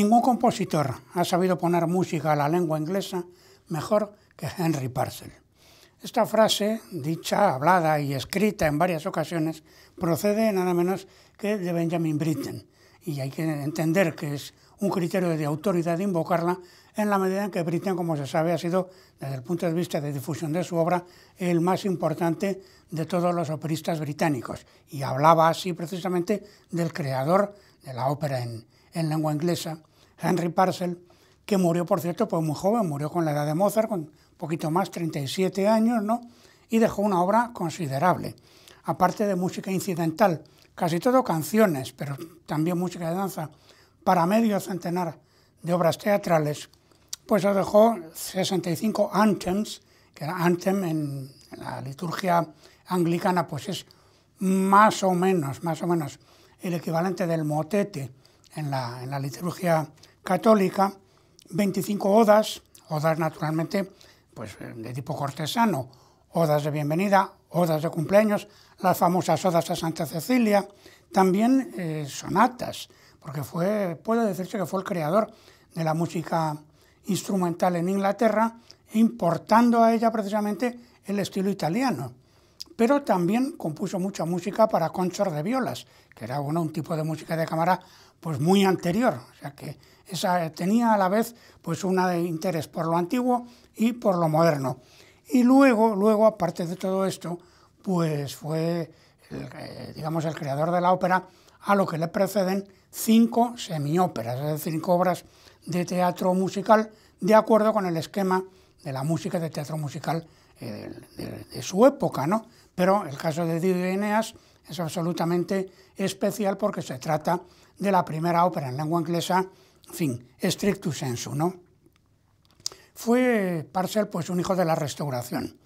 Ningún compositor ha sabido poner música a la lengua inglesa mejor que Henry Purcell. Esta frase, dicha, hablada y escrita en varias ocasiones, procede nada menos que de Benjamin Britten, y hay que entender que es un criterio de autoridad invocarla en la medida en que Britten, como se sabe, ha sido, desde el punto de vista de difusión de su obra, el más importante de todos los operistas británicos, y hablaba así precisamente del creador de la ópera en lengua inglesa, Henry Parcel, que murió, por cierto, pues muy joven, murió con la edad de Mozart, con un poquito más, 37 años, ¿no? Y dejó una obra considerable, aparte de música incidental, casi todo canciones, pero también música de danza, para medio centenar de obras teatrales, pues dejó 65 anthems, que era anthem en la liturgia anglicana, pues es más o menos, más o menos el equivalente del motete en la, en la liturgia católica, 25 odas, odas naturalmente pues, de tipo cortesano, odas de bienvenida, odas de cumpleaños, las famosas odas a Santa Cecilia, también eh, sonatas, porque fue, puede decirse que fue el creador de la música instrumental en Inglaterra, importando a ella precisamente el estilo italiano. Pero también compuso mucha música para conchor de violas, que era bueno, un tipo de música de cámara pues muy anterior, o sea que tenía a la vez pues una interés por lo antiguo y por lo moderno. Y luego, luego aparte de todo esto, pues fue, el, digamos, el creador de la ópera, a lo que le preceden cinco semióperas, es decir, cinco obras de teatro musical, de acuerdo con el esquema de la música de teatro musical eh, de, su época, ¿no? Pero el caso de Didio Eneas es absolutamente especial porque se trata de la primera ópera en lengua inglesa en fin, stricto sensu, ¿no? Fue Parcel pues un hijo de la restauración.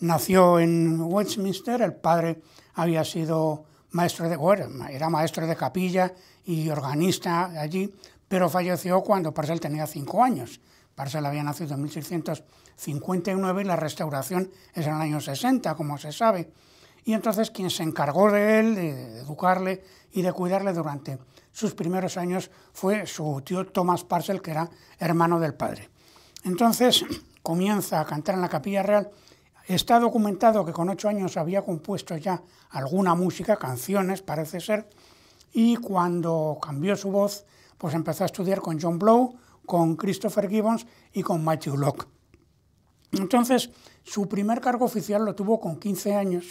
Nació en Westminster, el padre había sido maestro de guerra, era maestro de capilla y organista allí, pero falleció cuando Parcel tenía cinco años. Parcel había nacido en 1659 y la restauración es en el año 60, como se sabe. Y entonces quien se encargó de él, de educarle y de cuidarle durante sus primeros años fue su tío Thomas Parcel, que era hermano del padre. Entonces comienza a cantar en la Capilla Real. Está documentado que con ocho años había compuesto ya alguna música, canciones parece ser, y cuando cambió su voz, pues empezó a estudiar con John Blow, con Christopher Gibbons y con Matthew Locke. Entonces, su primer cargo oficial lo tuvo con 15 años,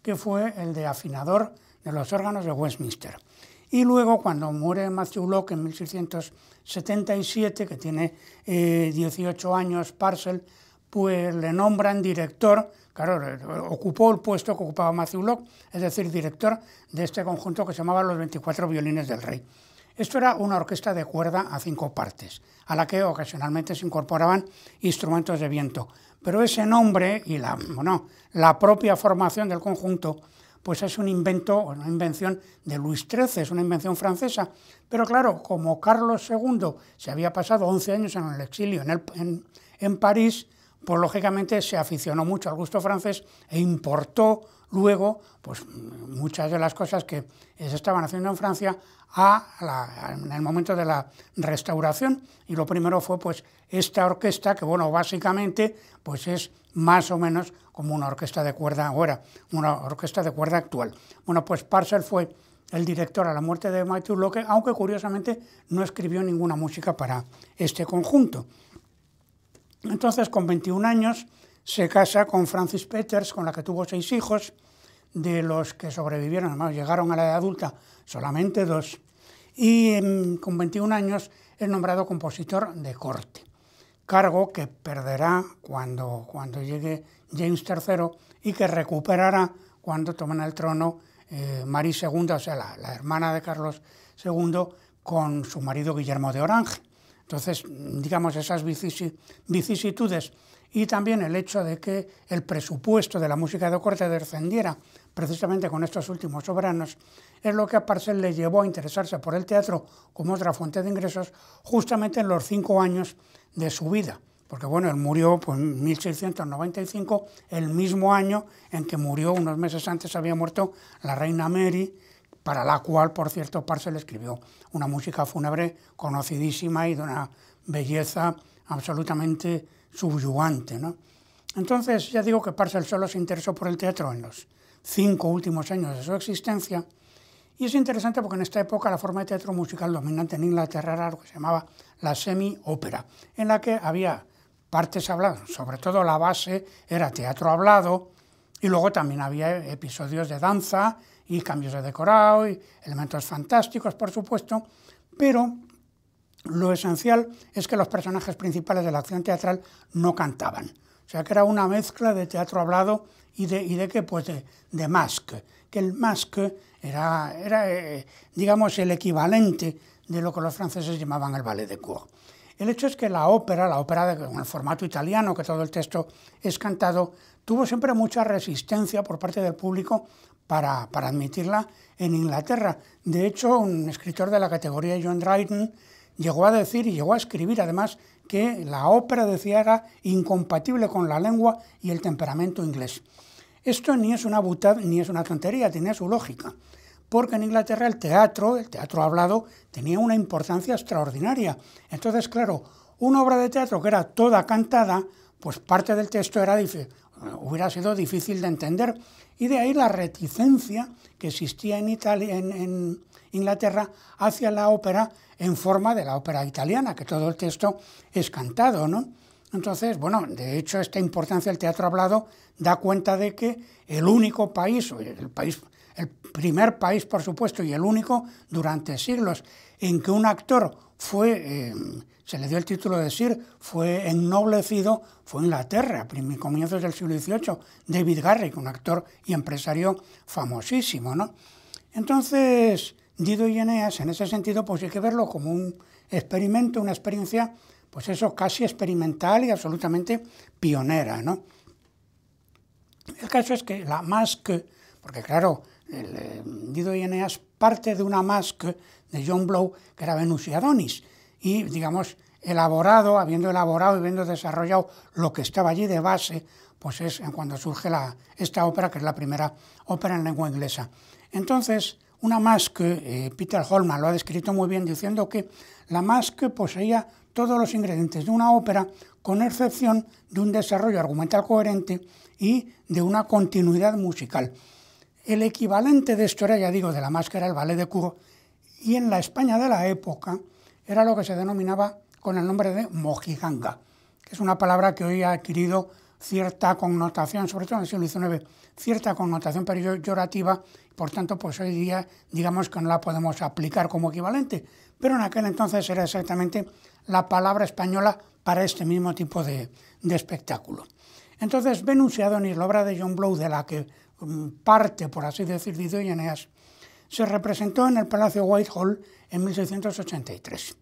que fue el de afinador de los órganos de Westminster. Y luego, cuando muere Matthew Locke en 1677, que tiene 18 eh, años, Parcel, pues le nombran director, claro, ocupó el puesto que ocupaba Matthew Locke, es decir, director de este conjunto que se llamaba Los 24 Violines del Rey. Esto era una orquesta de cuerda a cinco partes, a la que ocasionalmente se incorporaban instrumentos de viento. Pero ese nombre y la, la propia formación del conjunto pues es un invento, una invención de Luis XIII, es una invención francesa. Pero claro, como Carlos II se había pasado 11 años en el exilio en, París, pues lógicamente se aficionó mucho al gusto francés e importó luego pues, muchas de las cosas que se estaban haciendo en Francia a en el momento de la restauración. Y lo primero fue pues, esta orquesta que, bueno, básicamente pues es más o menos como una orquesta de cuerda ahora, una orquesta de cuerda actual. Bueno, pues Parcel fue el director a la muerte de Matthew Locke, aunque curiosamente no escribió ninguna música para este conjunto. Entonces, con 21 años, se casa con Francis Peters, con la que tuvo seis hijos, de los que sobrevivieron, además llegaron a la edad adulta solamente dos, y mm, con 21 años es nombrado compositor de corte cargo que perderá cuando, cuando llegue James III y que recuperará cuando tomen el trono eh, María II, o sea, la, hermana de Carlos II, con su marido Guillermo de Orange. Entonces, digamos, esas vicisitudes y también el hecho de que el presupuesto de la música de corte descendiera precisamente con estos últimos soberanos, es lo que a Parcel le llevó a interesarse por el teatro como otra fuente de ingresos justamente en los cinco años de su vida, porque bueno, él murió pues, en 1695, el mismo año en que murió, unos meses antes había muerto la reina Mary, para la cual, por cierto, Parcel escribió una música fúnebre conocidísima y de una belleza absolutamente subyugante. Entonces, ya digo que Parcel solo se interesó por el teatro en los cinco últimos años de su existencia, y es interesante porque en esta época la forma de teatro musical dominante en Inglaterra era lo que se llamaba la semi-ópera, en la que había partes habladas, sobre todo la base era teatro hablado, y luego también había episodios de danza y cambios de decorado y elementos fantásticos, por supuesto, pero lo esencial es que los personajes principales de la acción teatral no cantaban. O sea que era una mezcla de teatro hablado y de, y de qué, pues de, de que el mask era, eh, digamos, el equivalente de lo que los franceses llamaban el ballet de cour. El hecho es que la ópera, la ópera en con el formato italiano, que todo el texto es cantado, tuvo siempre mucha resistencia por parte del público para, para admitirla en Inglaterra. De hecho, un escritor de la categoría, John Dryden, llegó a decir y llegó a escribir además que la ópera, decía, era incompatible con la lengua y el temperamento inglés. Esto ni es una buta, ni es una tontería, tenía su lógica, porque en Inglaterra el teatro, el teatro hablado, tenía una importancia extraordinaria. Entonces, claro, una obra de teatro que era toda cantada, pues parte del texto era hubiera sido difícil de entender. Y de ahí la reticencia que existía en, en, Inglaterra hacia la ópera en forma de la ópera italiana, que todo el texto es cantado, ¿no? Entonces, bueno, de hecho esta importancia del teatro hablado da cuenta de que el único país, el país el primer país, por supuesto, y el único durante siglos en que un actor fue, eh, se le dio el título de Sir, fue ennoblecido, fue Inglaterra, a comienzos del siglo XVIII, David Garrick, un actor y empresario famosísimo, ¿no? Entonces, Dido y Eneas, en ese sentido, pues hay que verlo como un experimento, una experiencia pues eso casi experimental y absolutamente pionera. ¿no? El caso es que la masque, porque claro, el Dido eh, y parte de una masque de John Blow, que era Venus y Adonis, y digamos, elaborado, habiendo elaborado y habiendo desarrollado lo que estaba allí de base, pues es cuando surge la, esta ópera, que es la primera ópera en lengua inglesa. Entonces, una masque, eh, Peter Holman lo ha descrito muy bien, diciendo que la masque poseía todos los ingredientes de una ópera, con excepción de un desarrollo argumental coherente y de una continuidad musical. El equivalente de esto era, ya digo, de la máscara, el ballet de curro, y en la España de la época era lo que se denominaba con el nombre de mojiganga, que es una palabra que hoy ha adquirido cierta connotación, sobre todo en el siglo XIX, cierta connotación peyorativa, por tanto, pues hoy día digamos que no la podemos aplicar como equivalente, pero en aquel entonces era exactamente la palabra española para este mismo tipo de, espectáculo. Entonces, Venus y la obra de John Blow, de la que mm, parte, por así decir, Dido Eneas, se representó en el Palacio Whitehall en 1683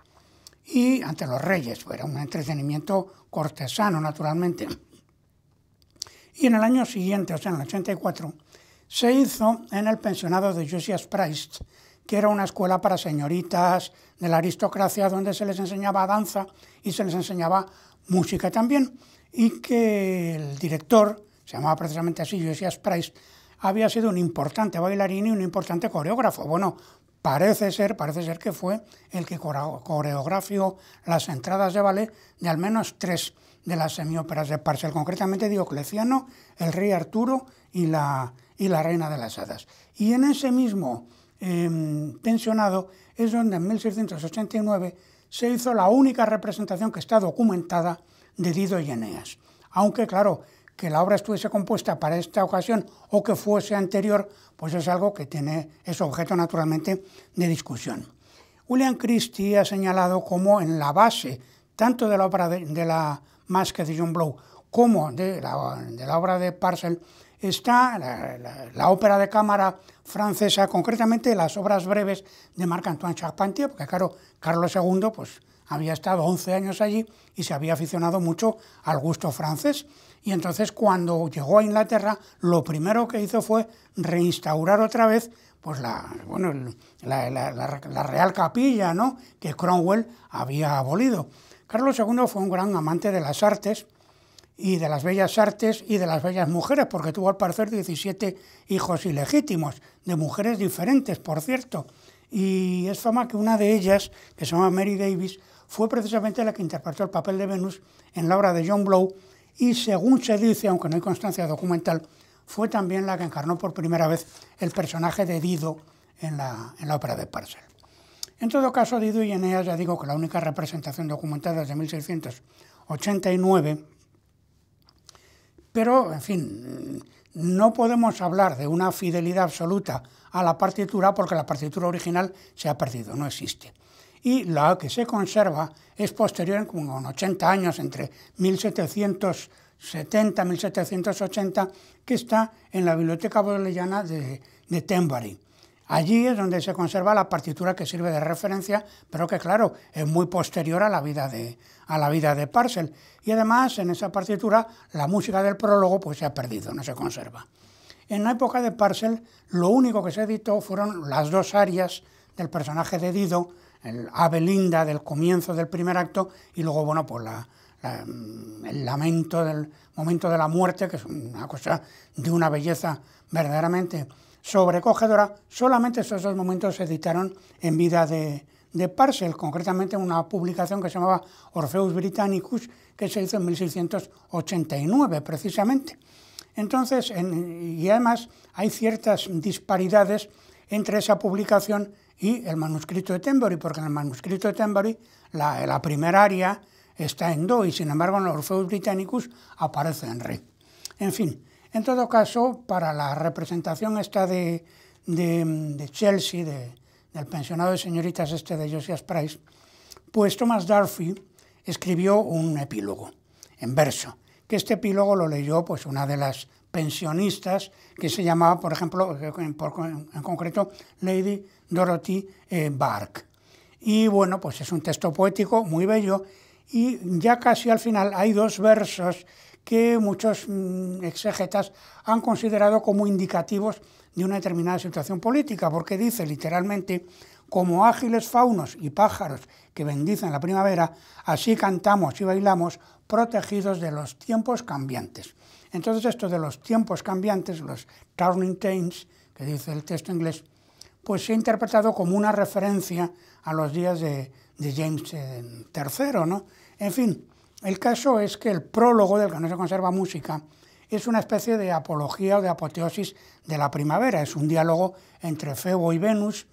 y ante los reyes, pues, era un entretenimiento cortesano, naturalmente. Y en el año siguiente, o sea, en el 84, se hizo en el pensionado de Josias Price, que era una escuela para señoritas de la aristocracia donde se les enseñaba danza y se les enseñaba música también, y que el director, se llamaba precisamente así Josias Price, había sido un importante bailarín y un importante coreógrafo. Bueno, parece ser, parece ser que fue el que coreografió las entradas de ballet de al menos tres de las semióperas de Parcel, concretamente Diocleciano, el rey Arturo y la, reina de las hadas. Y en ese mismo pensionado em, es donde en 1689 se hizo la única representación que está documentada de Dido y Eneas. Aunque claro, que la obra estuviese compuesta para esta ocasión o que fuese anterior, pues es algo que tiene, es objeto naturalmente de discusión. William Christie ha señalado como en la base tanto de la obra de, la Masque de John Blow como de la, obra de Parcel está la, ópera de cámara francesa, concretamente las obras breves de Marc-Antoine Charpentier, porque claro, Carlos II pues, había estado 11 años allí y se había aficionado mucho al gusto francés. Y entonces cuando llegó a Inglaterra, lo primero que hizo fue reinstaurar otra vez pues la, bueno, la, Real Capilla ¿no? que Cromwell había abolido. Carlos II fue un gran amante de las artes y de las bellas artes y de las bellas mujeres, porque tuvo al parecer 17 hijos ilegítimos, de mujeres diferentes, por cierto. Y es fama que una de ellas, que se llama Mary Davis, fue precisamente la que interpretó el papel de Venus en la obra de John Blow y, según se dice, aunque no hay constancia documental, fue también la que encarnó por primera vez el personaje de Dido en la, en ópera de Parcel. En todo caso, Dido y Eneas, ya digo que la única representación documentada es de 1689, pero, en fin, no podemos hablar de una fidelidad absoluta a la partitura porque la partitura original se ha perdido, no existe y la que se conserva es posterior, como en 80 años, entre 1770 y 1780, que está en la Biblioteca Bolellana de, de Tenbury. Allí es donde se conserva la partitura que sirve de referencia, pero que claro, es muy posterior a la vida de, a la vida de Parcel. Y además en esa partitura la música del prólogo pues, se ha perdido, no se conserva. En la época de Parcel lo único que se editó fueron las dos arias del personaje de Dido, el Ave Linda del comienzo del primer acto y luego, bueno, pues la, mm, el lamento del momento de la muerte, que es una cosa de una belleza verdaderamente sobrecogedora. Solamente esos dos momentos se editaron en vida de, de Parcel, concretamente una publicación que se llamaba Orpheus Britannicus, que se hizo en 1689 precisamente. Entonces, y además hay ciertas disparidades entre esa publicación y el manuscrito de Tembury, porque en el manuscrito de Tembury la, primera área está en do y sin embargo en los Orfeos británicos aparece en re. En fin, en todo caso, para la representación esta de, Chelsea, del pensionado de señoritas este de Josias Price, pues Thomas Darby escribió un epílogo en verso, que este epílogo lo leyó pues una de las pensionistas, que se llamaba, por ejemplo, en, concreto, Lady Dorothy eh, Bark. Y bueno, pues es un texto poético muy bello y ya casi al final hay dos versos que muchos mm, exégetas han considerado como indicativos de una determinada situación política, porque dice literalmente, como ágiles faunos y pájaros que bendicen la primavera, así cantamos y bailamos protegidos de los tiempos cambiantes. Entonces esto de los tiempos cambiantes, los turning times, que dice el texto inglés, pues se ha interpretado como una referencia a los días de, James III, eh, ¿no? En fin, el caso es que el prólogo, del que no se conserva música, es una especie de apología o de apoteosis de la primavera, es un diálogo entre Febo y Venus,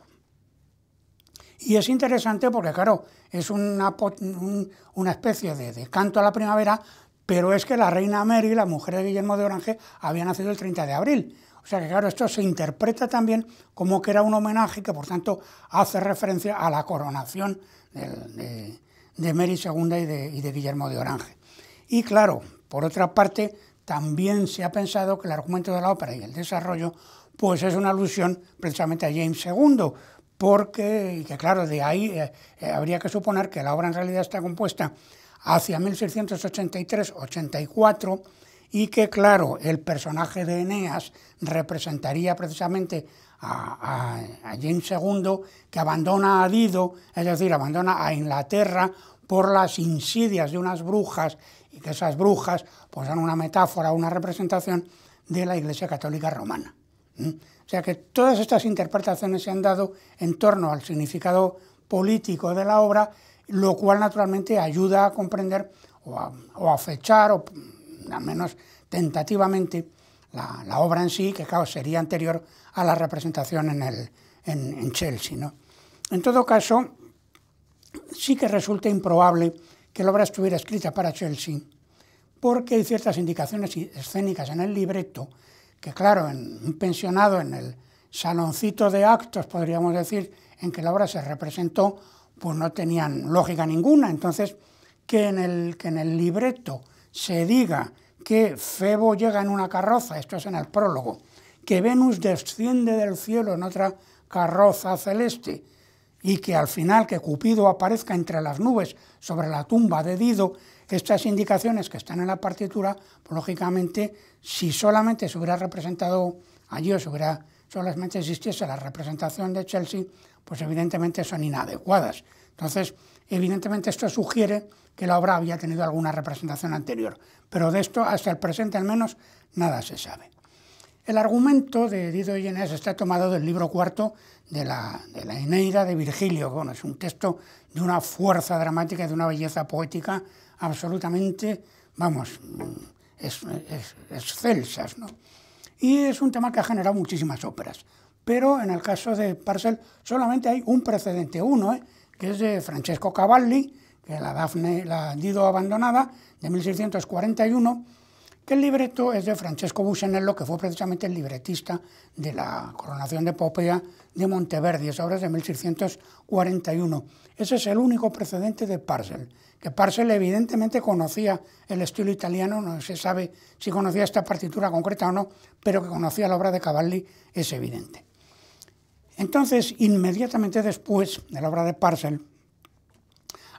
y es interesante porque, claro, es una, especie de, canto a la primavera, pero es que la reina Mary, la mujer de Guillermo de Orange, había nacido el 30 de abril. O sea que claro, esto se interpreta también como que era un homenaje que por tanto hace referencia a la coronación de, Mary II y de, Guillermo de Orange. Y claro, por otra parte, también se ha pensado que el argumento de la ópera y el desarrollo pues es una alusión precisamente a James II, porque, y que claro, de ahí eh, eh, habría que suponer que la obra en realidad está compuesta hacia 1683-84 y que, claro, el personaje de Eneas representaría precisamente a, James II, que abandona a Dido, es decir, abandona a Inglaterra por las insidias de unas brujas, y que esas brujas pues, son una metáfora, una representación de la Iglesia Católica Romana. O sea que todas estas interpretaciones se han dado en torno al significado político de la obra lo cual naturalmente ayuda a comprender o a, fechar, o al menos tentativamente, la, obra en sí, que claro, sería anterior a la representación en, Chelsea. ¿no? En todo caso, sí que resulta improbable que la obra estuviera escrita para Chelsea, porque hay ciertas indicaciones escénicas en el libreto, que claro, en, un pensionado en el saloncito de actos, podríamos decir, en que la obra se representó, pues no tenían lógica ninguna. Entonces, que en el, que en el libreto se diga que Febo llega en una carroza, esto es en el prólogo, que Venus desciende del cielo en otra carroza celeste y que al final que Cupido aparezca entre las nubes sobre la tumba de Dido, estas indicaciones que están en la partitura, pues, lógicamente, si solamente se hubiera representado allí o solamente existiese la representación de Chelsea, pues evidentemente son inadecuadas. Entonces, evidentemente esto sugiere que la obra había tenido alguna representación anterior, pero de esto hasta el presente al menos nada se sabe. El argumento de Dido Llenes está tomado del libro cuarto de la, de Eneida de Virgilio. es un texto de una fuerza dramática, de una belleza poética absolutamente, vamos, excelsas. Y es un tema que ha generado muchísimas óperas pero en el caso de Parcel solamente hay un precedente, uno, ¿eh? que es de Francesco Cavalli, que la Dafne, la Dido abandonada, de 1641, que el libreto es de Francesco Busenello, que fue precisamente el libretista de la coronación de Popea de Monteverdi, esa obra es de 1641. Ese es el único precedente de Parcel, que Parcel evidentemente conocía el estilo italiano, no se sabe si conocía esta partitura concreta o no, pero que conocía la obra de Cavalli es evidente. Entonces, inmediatamente después de la obra de Parcel,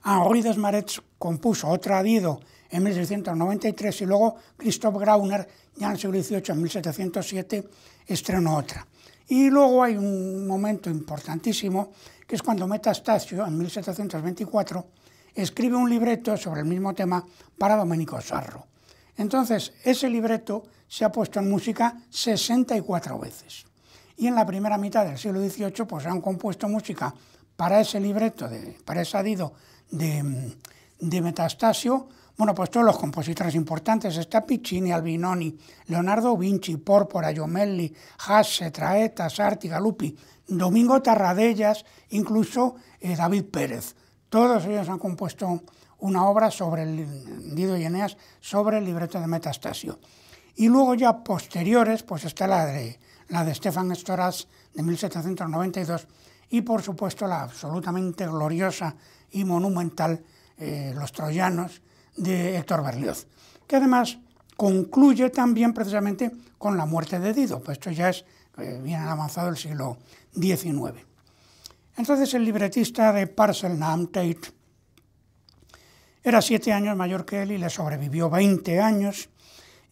Henri Desmarets compuso otra Adido en 1693 y luego Christoph Grauner, ya en el XVIII, en 1707, estrenó otra. Y luego hay un momento importantísimo, que es cuando Metastasio, en 1724, escribe un libreto sobre el mismo tema para Domenico Sarro. Entonces, ese libreto se ha puesto en música 64 veces y en la primera mitad del siglo XVIII pues, han compuesto música para ese libreto, de, para ese Dido de, Metastasio, bueno, pues todos los compositores importantes, está Piccini, Albinoni, Leonardo Vinci, Pórpora, Giomelli, Hasse, Traeta, Sarti, Galuppi, Domingo Tarradellas, incluso eh, David Pérez. Todos ellos han compuesto una obra sobre el Dido y Eneas, sobre el libreto de Metastasio. Y luego ya posteriores, pues está la de la de Stefan Storaz de 1792 y por supuesto la absolutamente gloriosa y monumental eh, Los Troyanos de Héctor Berlioz, que además concluye también precisamente con la muerte de Dido, pues esto ya es eh, bien avanzado el siglo XIX. Entonces el libretista de Parselnam, Tate, era siete años mayor que él y le sobrevivió 20 años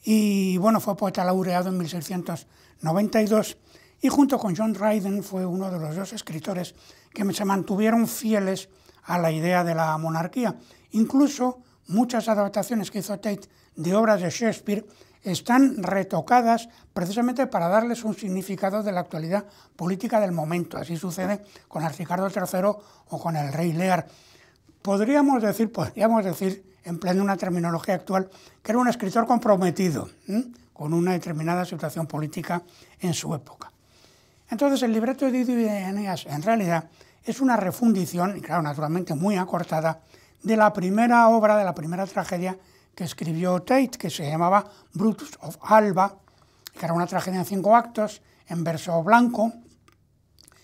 y bueno, fue poeta laureado en 1692 y junto con John Dryden fue uno de los dos escritores que se mantuvieron fieles a la idea de la monarquía. Incluso muchas adaptaciones que hizo Tate de obras de Shakespeare están retocadas precisamente para darles un significado de la actualidad política del momento. Así sucede con el Ricardo III o con el rey Lear. Podríamos decir, podríamos decir empleando una terminología actual, que era un escritor comprometido con una determinada situación política en su época. Entonces el libreto de Didio y de Eneas en realidad es una refundición, y claro, naturalmente muy acortada, de la primera obra, de la primera tragedia que escribió Tate, que se llamaba Brutus of Alba, que era una tragedia en cinco actos, en verso blanco,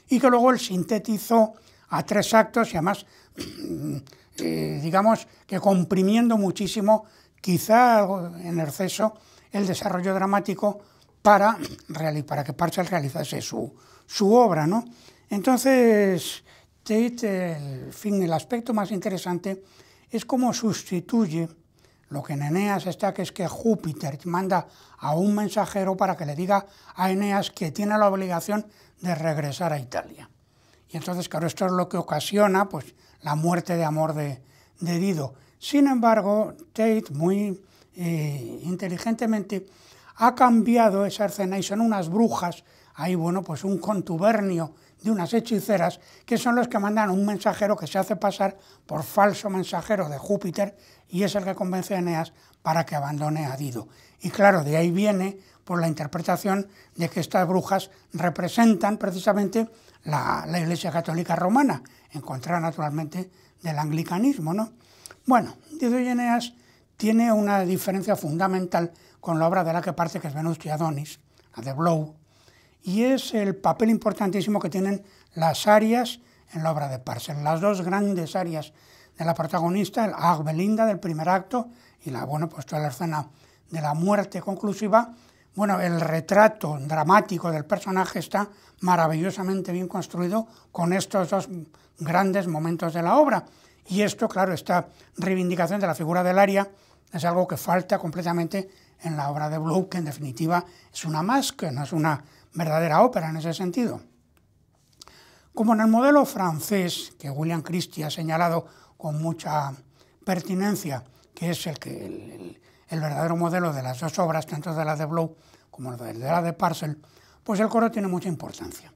y que luego él sintetizó a tres actos y además eh, digamos que comprimiendo muchísimo, quizá en exceso, el desarrollo dramático para, para que Parchal realizase su, obra. ¿no? Entonces, este, el, fin, el aspecto más interesante es cómo sustituye lo que en Eneas está, que es que Júpiter manda a un mensajero para que le diga a Eneas que tiene la obligación de regresar a Italia. Y entonces, claro, esto es lo que ocasiona pues, la muerte de amor de, Dido. Sin embargo, Tate, muy eh, inteligentemente, ha cambiado esa escena y son unas brujas, hay bueno, pues un contubernio de unas hechiceras que son los que mandan un mensajero que se hace pasar por falso mensajero de Júpiter y es el que convence a Eneas para que abandone a Dido. Y claro, de ahí viene por la interpretación de que estas brujas representan precisamente la Iglesia Católica Romana, encontrar naturalmente del anglicanismo, ¿no? Bueno, Dido y Eneas tiene una diferencia fundamental con la obra de la que parte, que es Venus y Adonis, la de Blow, y es el papel importantísimo que tienen las arias en la obra de Parcel. Las dos grandes arias de la protagonista, el Agbelinda del primer acto y la, bueno, pues toda la escena de la muerte conclusiva, bueno, el retrato dramático del personaje está maravillosamente bien construido con estos dos grandes momentos de la obra. Y esto, claro, esta reivindicación de la figura del aria es algo que falta completamente en la obra de Bloch, que en definitiva es una máscara, no es una verdadera ópera en ese sentido. Como en el modelo francés, que William Christie ha señalado con mucha pertinencia, que es el, que, el verdadero modelo de las dos obras, tanto de la de Blow como de la de Parcel, pues el coro tiene mucha importancia.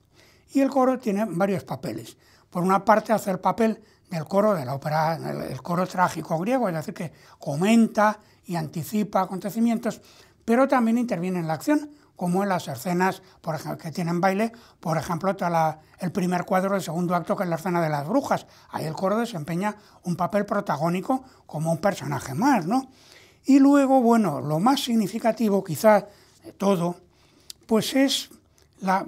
Y el coro tiene varios papeles. Por una parte hace el papel del coro de la ópera, el coro trágico griego, es decir, que comenta y anticipa acontecimientos, pero también interviene en la acción, como en las escenas por ejemplo, que tienen baile, por ejemplo, el primer cuadro del segundo acto, que es la escena de las brujas. Ahí el coro desempeña un papel protagónico como un personaje más, ¿no? Y luego, bueno, lo más significativo quizás de todo, pues es la,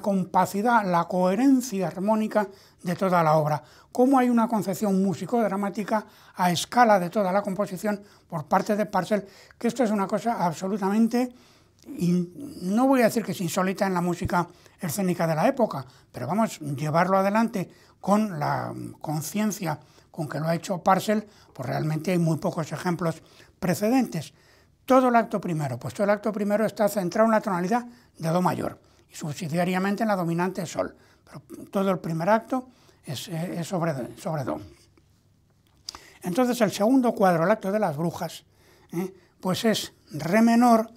compacidad, la coherencia armónica de toda la obra. Cómo hay una concepción músico-dramática a escala de toda la composición por parte de Parcel, que esto es una cosa absolutamente, no voy a decir que es insólita en la música escénica de la época, pero vamos, llevarlo adelante con la conciencia con que lo ha hecho Parcel, pues realmente hay muy pocos ejemplos precedentes. Todo el acto primero, pues todo el acto primero está centrado en la tonalidad de Do mayor y subsidiariamente en la dominante Sol. Pero todo el primer acto es, eh, sobre, sobre Do. Entonces el segundo cuadro, el acto de las brujas, ¿eh? pues es Re menor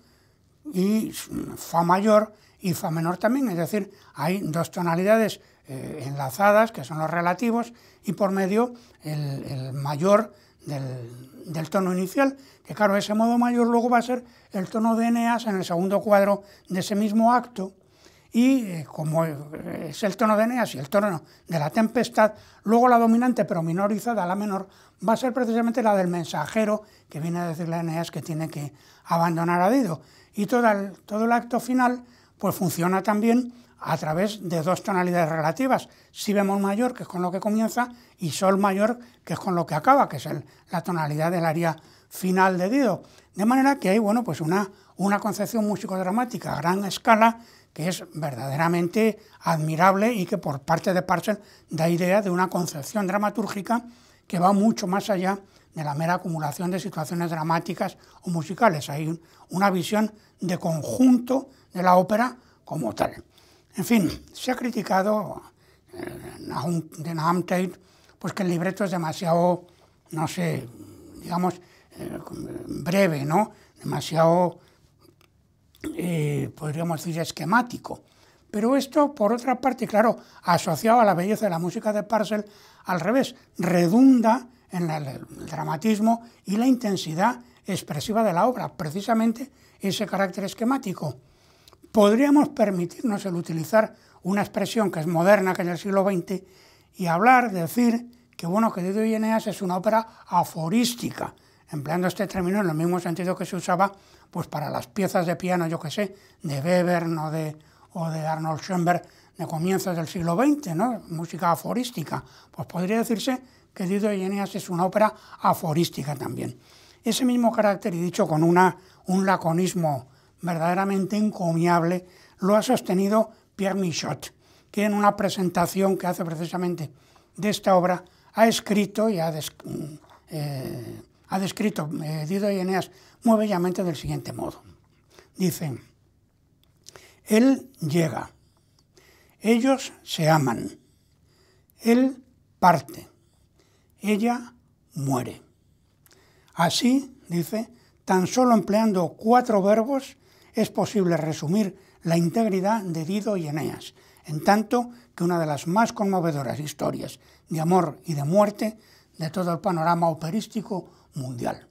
y Fa mayor y Fa menor también, es decir, hay dos tonalidades eh, enlazadas que son los relativos y por medio el, el mayor del, tono inicial, que claro, ese modo mayor luego va a ser el tono de Eneas en el segundo cuadro de ese mismo acto, y eh, como es el tono de Eneas y el tono de la tempestad, luego la dominante pero minorizada, la menor, va a ser precisamente la del mensajero que viene a decirle a Eneas que tiene que abandonar a Dido. Y todo el acto final pues funciona también a través de dos tonalidades relativas, si bemol mayor, que es con lo que comienza, y sol mayor, que es con lo que acaba, que es la tonalidad del área final de Dido. De manera que hay bueno, pues una, una concepción musicodramática a gran escala que es verdaderamente admirable y que por parte de Parcel da idea de una concepción dramatúrgica que va mucho más allá de la mera acumulación de situaciones dramáticas o musicales. Hay una visión de conjunto de la ópera como tal. En fin, se ha criticado eh, de Nahum Tate pues que el libreto es demasiado, no sé, digamos, eh, breve, ¿no? Demasiado, eh, podríamos decir, esquemático. Pero esto, por otra parte, claro, asociado a la belleza de la música de Parcel, al revés, redunda en el dramatismo y la intensidad expresiva de la obra, precisamente ese carácter esquemático podríamos permitirnos el utilizar una expresión que es moderna, que es del siglo XX, y hablar, decir, que bueno, que Dido y Eneas es una ópera aforística, empleando este término en el mismo sentido que se usaba pues para las piezas de piano, yo que sé, de Weber o de, o de Arnold Schoenberg de comienzos del siglo XX, ¿no? música aforística. Pues podría decirse que Dido y Eneas es una ópera aforística también. Ese mismo carácter, y dicho con una, un laconismo verdaderamente encomiable lo ha sostenido Pierre Michot, que en una presentación que hace precisamente de esta obra ha escrito y ha, mm, eh, ha descrito eh, Dido y Eneas muy bellamente del siguiente modo. Dice, él llega, ellos se aman, él parte, ella muere. Así, dice, tan solo empleando cuatro verbos, es posible resumir la integridad de Dido y Eneas, en tanto que una de las más conmovedoras historias de amor y de muerte de todo el panorama operístico mundial.